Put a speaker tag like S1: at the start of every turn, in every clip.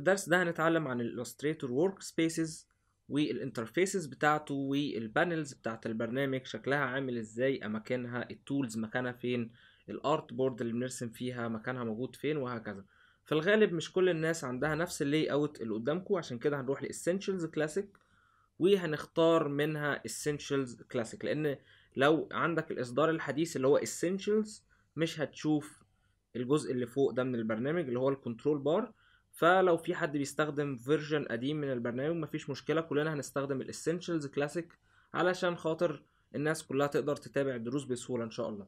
S1: في الدرس ده هنتعلم عن الإلستريتور ورك سبيسز والانترفيسز بتاعته والبانلز بتاعت البرنامج شكلها عامل ازاي اماكنها التولز مكانها فين الارت بورد اللي بنرسم فيها مكانها موجود فين وهكذا في الغالب مش كل الناس عندها نفس اللي اوت اللي قدامكم عشان كده هنروح لاسينشلز كلاسيك وهنختار منها اسينشلز كلاسيك لان لو عندك الاصدار الحديث اللي هو اسينشلز مش هتشوف الجزء اللي فوق ده من البرنامج اللي هو الكنترول بار فلو في حد بيستخدم فيرجن قديم من البرنامج مفيش مشكله كلنا هنستخدم الاسينشالز كلاسيك علشان خاطر الناس كلها تقدر تتابع الدروس بسهوله ان شاء الله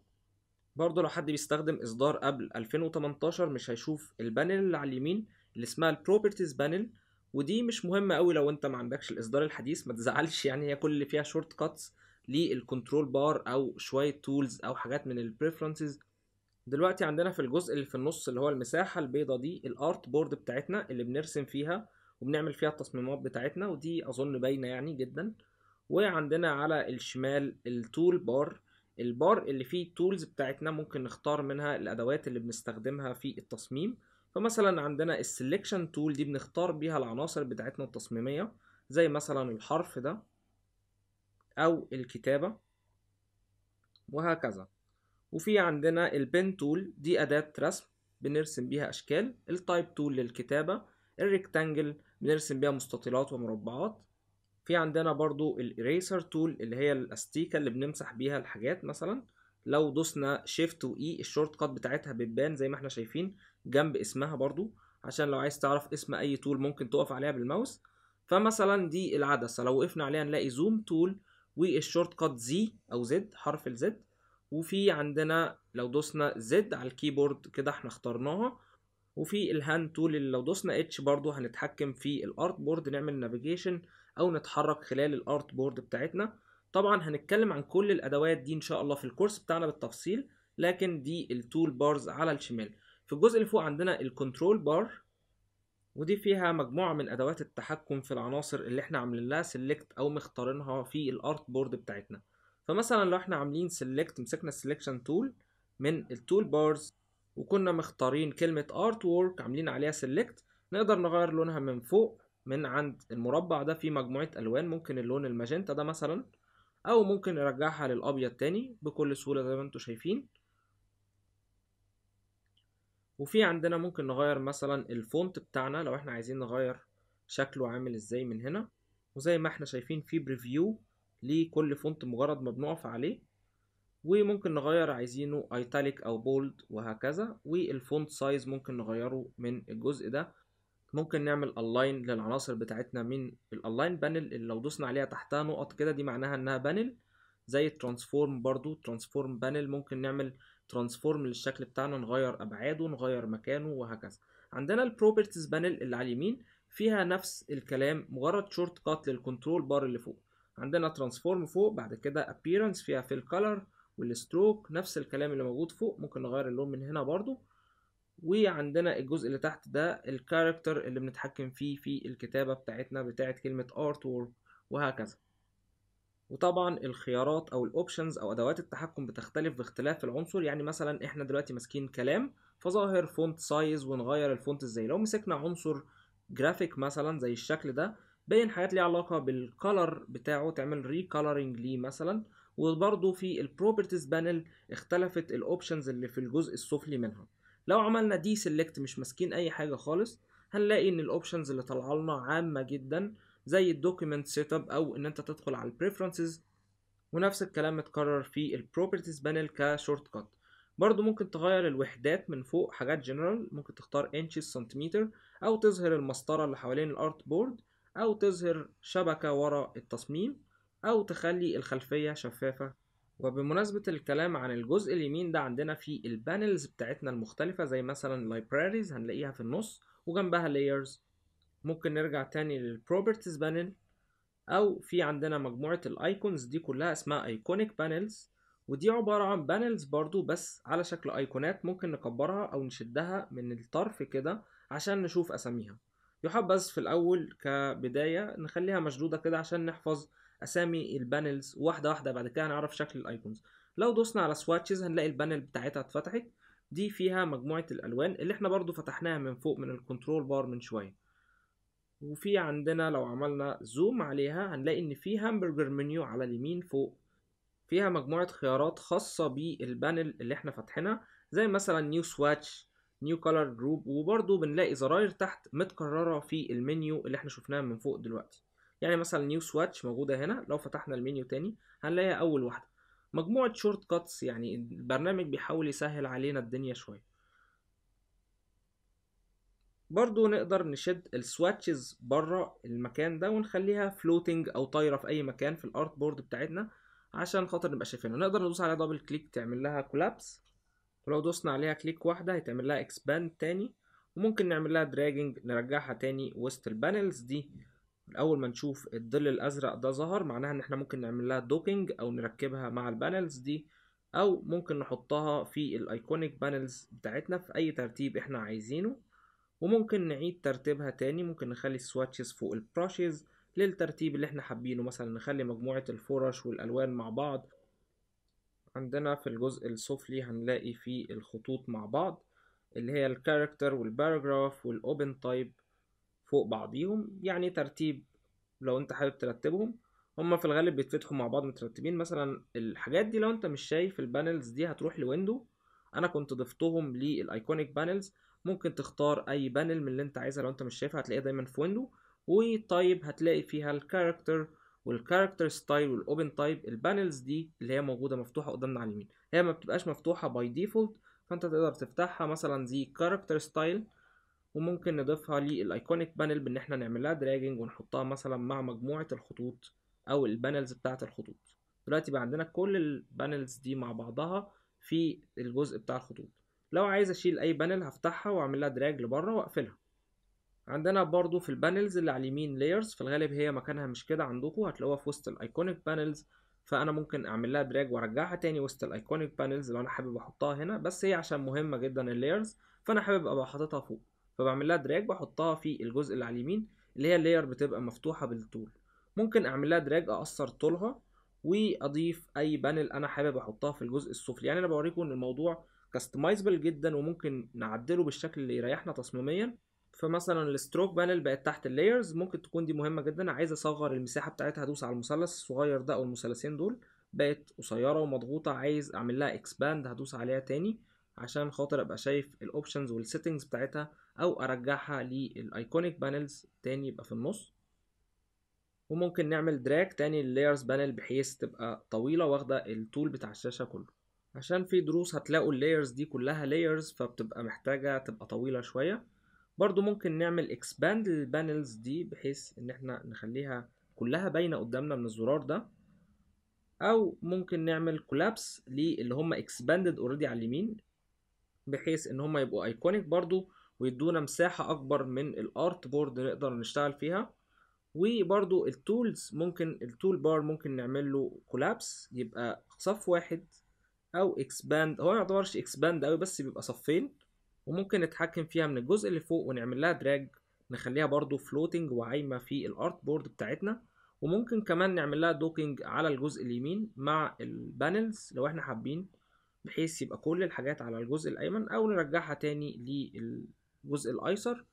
S1: برضه لو حد بيستخدم اصدار قبل 2018 مش هيشوف البانل اللي على اليمين اللي اسمها البروبرتيز بانل ودي مش مهمه قوي لو انت ما عندكش الاصدار الحديث ما تزعلش يعني هي كل اللي فيها شورت كاتس للكنترول بار او شويه تولز او حاجات من البريفرنسز دلوقتي عندنا في الجزء اللي في النص اللي هو المساحة البيضة دي الارت بورد بتاعتنا اللي بنرسم فيها وبنعمل فيها التصميمات بتاعتنا ودي اظن باينة يعني جدا وعندنا على الشمال التول بار البار اللي فيه التولز بتاعتنا ممكن نختار منها الادوات اللي بنستخدمها في التصميم فمثلا عندنا السلكشن تول دي بنختار بيها العناصر بتاعتنا التصميمية زي مثلا الحرف ده او الكتابة وهكذا وفي عندنا البن تول دي أداة رسم بنرسم بيها أشكال التايب تول للكتابة الريكتانجل بنرسم بيها مستطيلات ومربعات في عندنا برضو الإريسر تول اللي هي الأستيكة اللي بنمسح بيها الحاجات مثلا لو دوسنا شيفت وإي e، الشورت كات بتاعتها بتبان زي ما احنا شايفين جنب اسمها برضو عشان لو عايز تعرف اسم أي تول ممكن تقف عليها بالماوس فمثلا دي العدسة لو وقفنا عليها نلاقي زوم تول والشورت كات زي أو زد حرف الزد وفي عندنا لو دوسنا زد على الكيبورد كده احنا اخترناها وفي الهاند تول اللي لو دوسنا اتش برضو هنتحكم في الارت بورد نعمل نافيجيشن او نتحرك خلال الارت بورد بتاعتنا طبعا هنتكلم عن كل الادوات دي ان شاء الله في الكورس بتاعنا بالتفصيل لكن دي التول بارز على الشمال في الجزء اللي فوق عندنا الكنترول بار ودي فيها مجموعة من أدوات التحكم في العناصر اللي احنا عاملين لها سيلكت أو مختارينها في الأرت بورد بتاعتنا فمثلا لو احنا عاملين سيلكت مسكنا السيلكشن تول من التول بارز وكنا مختارين كلمة ارت وورك عاملين عليها سيلكت نقدر نغير لونها من فوق من عند المربع ده في مجموعة الوان ممكن اللون الماجنتا ده مثلا او ممكن نرجعها للابيض تاني بكل سهولة زي ما انتوا شايفين وفي عندنا ممكن نغير مثلا الفونت بتاعنا لو احنا عايزين نغير شكله عامل ازاي من هنا وزي ما احنا شايفين في بريفيو لكل فونت مجرد ما بنقف عليه وممكن نغير عايزينه ايتاليك او بولد وهكذا والفونت سايز ممكن نغيره من الجزء ده ممكن نعمل الاين للعناصر بتاعتنا من الالاين بانل اللي لو دوسنا عليها تحتها نقط كده دي معناها انها بانل زي الترانسفورم برضو ترانسفورم بانل ممكن نعمل ترانسفورم للشكل بتاعنا نغير ابعاده نغير مكانه وهكذا عندنا البروبرتيز بانل اللي على اليمين فيها نفس الكلام مجرد شورت كات للكنترول بار اللي فوق عندنا ترانسفورم فوق بعد كده ابييرنس فيها في الكالر والستروك نفس الكلام اللي موجود فوق ممكن نغير اللون من هنا برضو وعندنا الجزء اللي تحت ده الكاركتر اللي بنتحكم فيه في الكتابة بتاعتنا بتاعت كلمة artwork وهكذا وطبعا الخيارات او الاوبشنز او ادوات التحكم بتختلف باختلاف العنصر يعني مثلا احنا دلوقتي ماسكين كلام فظاهر فونت سايز ونغير الفونت ازاي لو مسكنا عنصر جرافيك مثلا زي الشكل ده باين حاجات ليها علاقه بالكلر بتاعه تعمل ريكلرنج ليه مثلا وبرضه في البروبرتيز بانل اختلفت الاوبشنز اللي في الجزء السفلي منها لو عملنا دي سيلكت مش ماسكين اي حاجه خالص هنلاقي ان الاوبشنز اللي طالعه لنا عامه جدا زي الدوكيمنت سيت اب او ان انت تدخل على البريفرنسز ونفس الكلام متكرر في البروبرتيز بانل كشورت كات برضه ممكن تغير الوحدات من فوق حاجات جنرال ممكن تختار انشز سنتيمتر او تظهر المسطره اللي حوالين الارت بورد أو تظهر شبكة وراء التصميم أو تخلي الخلفية شفافة وبمناسبة الكلام عن الجزء اليمين ده عندنا في البانلز بتاعتنا المختلفة زي مثلا libraries هنلاقيها في النص وجنبها layers ممكن نرجع تاني للبروبرتيز بانل أو في عندنا مجموعة الايكونز دي كلها اسمها ايكونيك بانلز ودي عبارة عن بانلز برضو بس على شكل ايقونات ممكن نكبرها أو نشدها من الطرف كده عشان نشوف أساميها يحب بس في الاول كبدايه نخليها مشدوده كده عشان نحفظ اسامي البانلز واحده واحده بعد كده هنعرف شكل الايكونز لو دوسنا على سواتشز هنلاقي البانل بتاعتها اتفتحت دي فيها مجموعه الالوان اللي احنا برضو فتحناها من فوق من الكنترول بار من شويه وفي عندنا لو عملنا زوم عليها هنلاقي ان في همبرجر منيو على اليمين فوق فيها مجموعه خيارات خاصه بالبانل اللي احنا فاتحينها زي مثلا نيو سواتش نيو كولر جروب وبرده بنلاقي زراير تحت متكرره في المنيو اللي احنا شفناها من فوق دلوقتي يعني مثلا نيو سواتش موجوده هنا لو فتحنا المنيو تاني هنلاقيها اول واحده مجموعه شورت كاتس يعني البرنامج بيحاول يسهل علينا الدنيا شويه برضو نقدر نشد السواتشز بره المكان ده ونخليها فلوتنج او طايره في اي مكان في الارت بورد بتاعتنا عشان خاطر نبقى شايفينها نقدر ندوس على دبل كليك تعمل لها كولابس ولو دوسنا عليها كليك واحدة هيتعمل لها اكسباند تاني وممكن نعمل لها دراجنج نرجعها تاني وسط البانلز دي اول ما نشوف الظل الازرق ده ظهر معناها ان احنا ممكن نعمل لها دوكينج او نركبها مع البانلز دي او ممكن نحطها في الايكونيك بانلز بتاعتنا في اي ترتيب احنا عايزينه وممكن نعيد ترتيبها تاني ممكن نخلي السواتشز فوق البراشز للترتيب اللي احنا حابينه مثلا نخلي مجموعة الفرش والالوان مع بعض عندنا في الجزء السفلي هنلاقي فيه الخطوط مع بعض اللي هي الكاركتر والباراجراف والاوبن تايب فوق بعضيهم يعني ترتيب لو انت حابب ترتبهم هما في الغالب بيتفتحوا مع بعض مترتبين مثلا الحاجات دي لو انت مش شايف البانلز دي هتروح لويندو انا كنت ضفتهم للايكونيك بانلز ممكن تختار اي بانل من اللي انت عايزها لو انت مش شايفها هتلاقيها دايما في ويندو وتايب هتلاقي فيها الكاركتر والكاركتر ستايل والاوبن تايب البانلز دي اللي هي موجوده مفتوحه قدامنا على اليمين هي ما بتبقاش مفتوحه باي ديفولت فانت تقدر تفتحها مثلا زي كاركتر ستايل وممكن نضيفها للايكونيك بانل بان احنا نعملها دراجنج ونحطها مثلا مع مجموعه الخطوط او البانلز بتاعه الخطوط دلوقتي بقى عندنا كل البانلز دي مع بعضها في الجزء بتاع الخطوط لو عايز اشيل اي بانل هفتحها واعمل لها دراج لبره واقفلها عندنا برضو في البانلز اللي على اليمين لايرز في الغالب هي مكانها مش كده عندكم هتلاقوها في وسط الايكونيك بانلز فانا ممكن اعمل لها دراج وارجعها تاني وسط الايكونيك بانلز لو انا حابب احطها هنا بس هي عشان مهمه جدا اللايرز فانا حابب ابقى حاططها فوق فبعمل لها دراج بحطها في الجزء اللي على اليمين اللي هي اللاير بتبقى مفتوحه بالطول ممكن اعمل لها دراج اقصر طولها واضيف اي بانل انا حابب احطها في الجزء السفلي يعني انا بوريكم ان الموضوع كاستمايزبل جدا وممكن نعدله بالشكل اللي يريحنا تصميميا فمثلا الستروك بانل بقت تحت اللايرز ممكن تكون دي مهمه جدا عايز اصغر المساحه بتاعتها هدوس على المثلث الصغير ده او المثلثين دول بقت قصيره ومضغوطه عايز اعمل لها اكسباند هدوس عليها تاني عشان خاطر ابقى شايف الاوبشنز والسيتنجز بتاعتها او ارجعها للايكونيك بانلز تاني يبقى في النص وممكن نعمل دراج تاني لللايرز بانل بحيث تبقى طويله واخده الطول بتاع الشاشه كله عشان في دروس هتلاقوا اللايرز دي كلها لايرز فبتبقى محتاجه تبقى طويله شويه برضو ممكن نعمل اكسباند البانلز دي بحيث ان احنا نخليها كلها باينه قدامنا من الزرار ده او ممكن نعمل كولابس للي هم اكسباندد اوريدي على اليمين بحيث ان هم يبقوا ايكونيك برضو ويدونا مساحه اكبر من الارت بورد نقدر نشتغل فيها وبرضو التولز ممكن التول بار ممكن نعمل له كولابس يبقى صف واحد او اكسباند هو ما يعتبرش اكسباند قوي بس بيبقى صفين وممكن نتحكم فيها من الجزء اللي فوق ونعمل لها دراج نخليها برضو فلوتنج وعايمة في الارت بورد بتاعتنا وممكن كمان نعمل لها دوكينج على الجزء اليمين مع البانلز لو احنا حابين بحيث يبقى كل الحاجات على الجزء الايمن او نرجعها تاني للجزء الايسر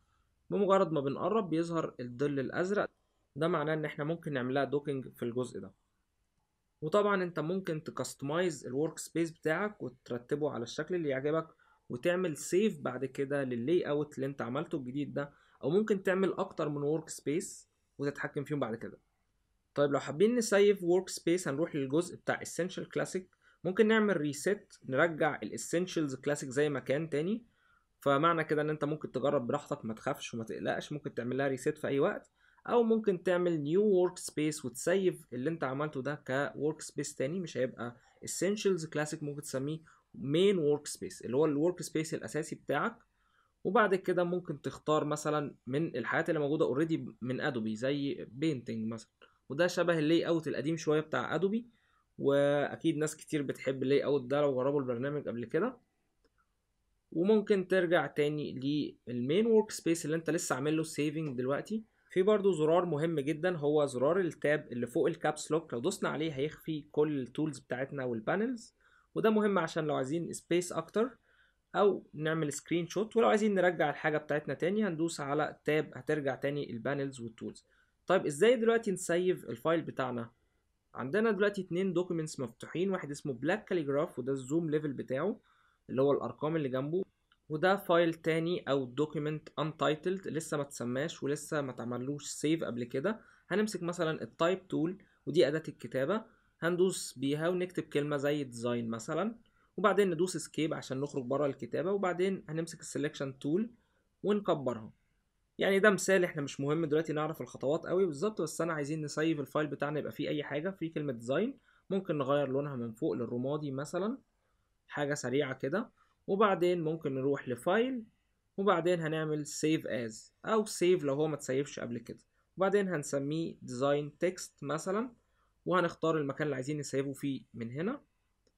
S1: بمجرد ما بنقرب بيظهر الظل الازرق ده معناه ان احنا ممكن نعمل لها دوكينج في الجزء ده وطبعا انت ممكن تكستمايز الورك سبيس بتاعك وترتبه على الشكل اللي يعجبك وتعمل سيف بعد كده لللاي اوت اللي انت عملته الجديد ده او ممكن تعمل اكتر من ورك سبيس وتتحكم فيهم بعد كده طيب لو حابين نسيف ورك سبيس هنروح للجزء بتاع اسينشال كلاسيك ممكن نعمل ريسيت نرجع الاسينشالز كلاسيك زي ما كان تاني فمعنى كده ان انت ممكن تجرب براحتك ما تخافش وما تقلقش ممكن تعمل لها ريسيت في اي وقت او ممكن تعمل نيو ورك سبيس وتسيف اللي انت عملته ده كورك سبيس تاني مش هيبقى اسينشالز كلاسيك ممكن تسميه مين ورك سبيس اللي هو الورك سبيس الاساسي بتاعك وبعد كده ممكن تختار مثلا من الحاجات اللي موجوده اوريدي من ادوبي زي بينتنج مثلا وده شبه اللي اوت القديم شويه بتاع ادوبي واكيد ناس كتير بتحب اللي اوت ده لو جربوا البرنامج قبل كده وممكن ترجع تاني للمين ورك سبيس اللي انت لسه عامل له سيفنج دلوقتي في برضو زرار مهم جدا هو زرار التاب اللي فوق الكابس لوك لو دوسنا عليه هيخفي كل التولز بتاعتنا والبانلز وده مهم عشان لو عايزين سبيس اكتر او نعمل سكرين شوت ولو عايزين نرجع الحاجه بتاعتنا تاني هندوس على تاب هترجع تاني البانلز والتولز طيب ازاي دلوقتي نسيف الفايل بتاعنا عندنا دلوقتي اتنين دوكيومنتس مفتوحين واحد اسمه بلاك كاليجراف وده الزوم ليفل بتاعه اللي هو الارقام اللي جنبه وده فايل تاني او دوكيمنت انتايتلد لسه ما تسماش ولسه ما تعملوش سيف قبل كده هنمسك مثلا التايب تول ودي اداه الكتابه هندوس بيها ونكتب كلمة زي ديزاين مثلا وبعدين ندوس اسكيب عشان نخرج بره الكتابة وبعدين هنمسك السلكشن تول ونكبرها يعني ده مثال احنا مش مهم دلوقتي نعرف الخطوات قوي بالظبط بس انا عايزين نسيف الفايل بتاعنا يبقى فيه اي حاجة فيه كلمة ديزاين ممكن نغير لونها من فوق للرمادي مثلا حاجة سريعة كده وبعدين ممكن نروح لفايل وبعدين هنعمل سيف از او سيف لو هو ما تسيفش قبل كده وبعدين هنسميه ديزاين تكست مثلا وهنختار المكان اللي عايزين نسيبه فيه من هنا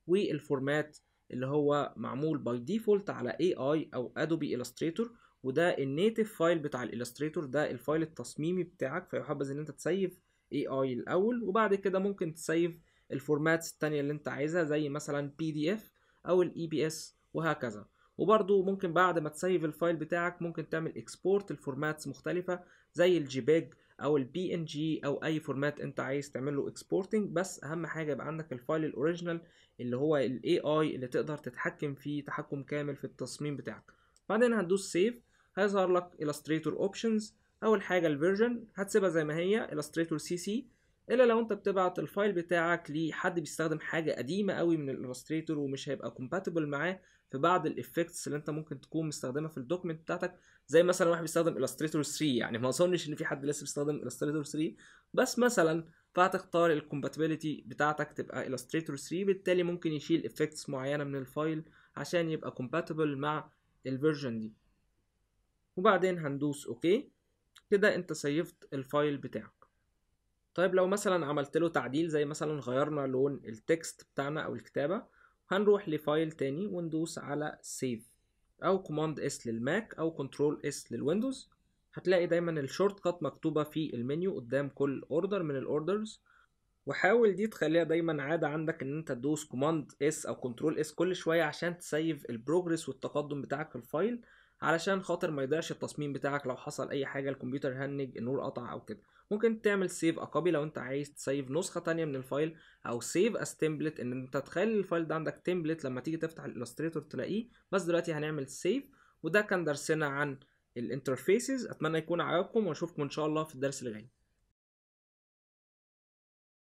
S1: والفورمات اللي هو معمول باي ديفولت على اي اي او ادوبي الستريتور وده النيتف فايل بتاع الالستريتور ده الفايل التصميمي بتاعك فيحبذ ان انت تسيف اي اي الاول وبعد كده ممكن تسيف الفورماتس التانية اللي انت عايزها زي مثلا بي دي اف او الاي بي e اس وهكذا وبرضو ممكن بعد ما تسيف الفايل بتاعك ممكن تعمل اكسبورت لفورماتس مختلفة زي بيج او البي ان جي او اي فورمات انت عايز تعمل له اكسبورتنج بس اهم حاجه يبقى عندك الفايل الاوريجينال اللي هو الاي اي اللي تقدر تتحكم فيه تحكم كامل في التصميم بتاعك بعدين هتدوس سيف هيظهر لك الستريتور Options أول حاجة الفيرجن هتسيبها زي ما هي سي CC الا لو انت بتبعت الفايل بتاعك لحد بيستخدم حاجه قديمه قوي من الالستريتور ومش هيبقى كومباتبل معاه في بعض الايفكتس اللي انت ممكن تكون مستخدمها في الدوكيمنت بتاعتك زي مثلا واحد بيستخدم الستريتور 3 يعني ما اظنش ان في حد لسه بيستخدم الستريتور 3 بس مثلا فهتختار الكومباتبيلتي بتاعتك تبقى الستريتور 3 بالتالي ممكن يشيل افكتس معينه من الفايل عشان يبقى كومباتبل مع الفيرجن دي وبعدين هندوس اوكي كده انت سيفت الفايل بتاعك طيب لو مثلا عملت له تعديل زي مثلا غيرنا لون التكست بتاعنا او الكتابه هنروح لفايل تاني وندوس على سيف او كوماند اس للماك او كنترول اس للويندوز هتلاقي دايما الشورت كات مكتوبه في المنيو قدام كل اوردر من الاوردرز وحاول دي تخليها دايما عاده عندك ان انت تدوس كوماند اس او كنترول اس كل شويه عشان تسيف البروجرس والتقدم بتاعك في الفايل علشان خاطر ما يضيعش التصميم بتاعك لو حصل اي حاجه الكمبيوتر هنج النور قطع او كده ممكن تعمل سيف اكابي لو انت عايز تسيف نسخه تانية من الفايل او سيف از تمبلت ان انت تخلي الفايل ده عندك تمبلت لما تيجي تفتح الالستريتور تلاقيه بس دلوقتي هنعمل سيف وده كان درسنا عن الانترفيسز اتمنى يكون عجبكم واشوفكم ان شاء الله في الدرس اللي جاي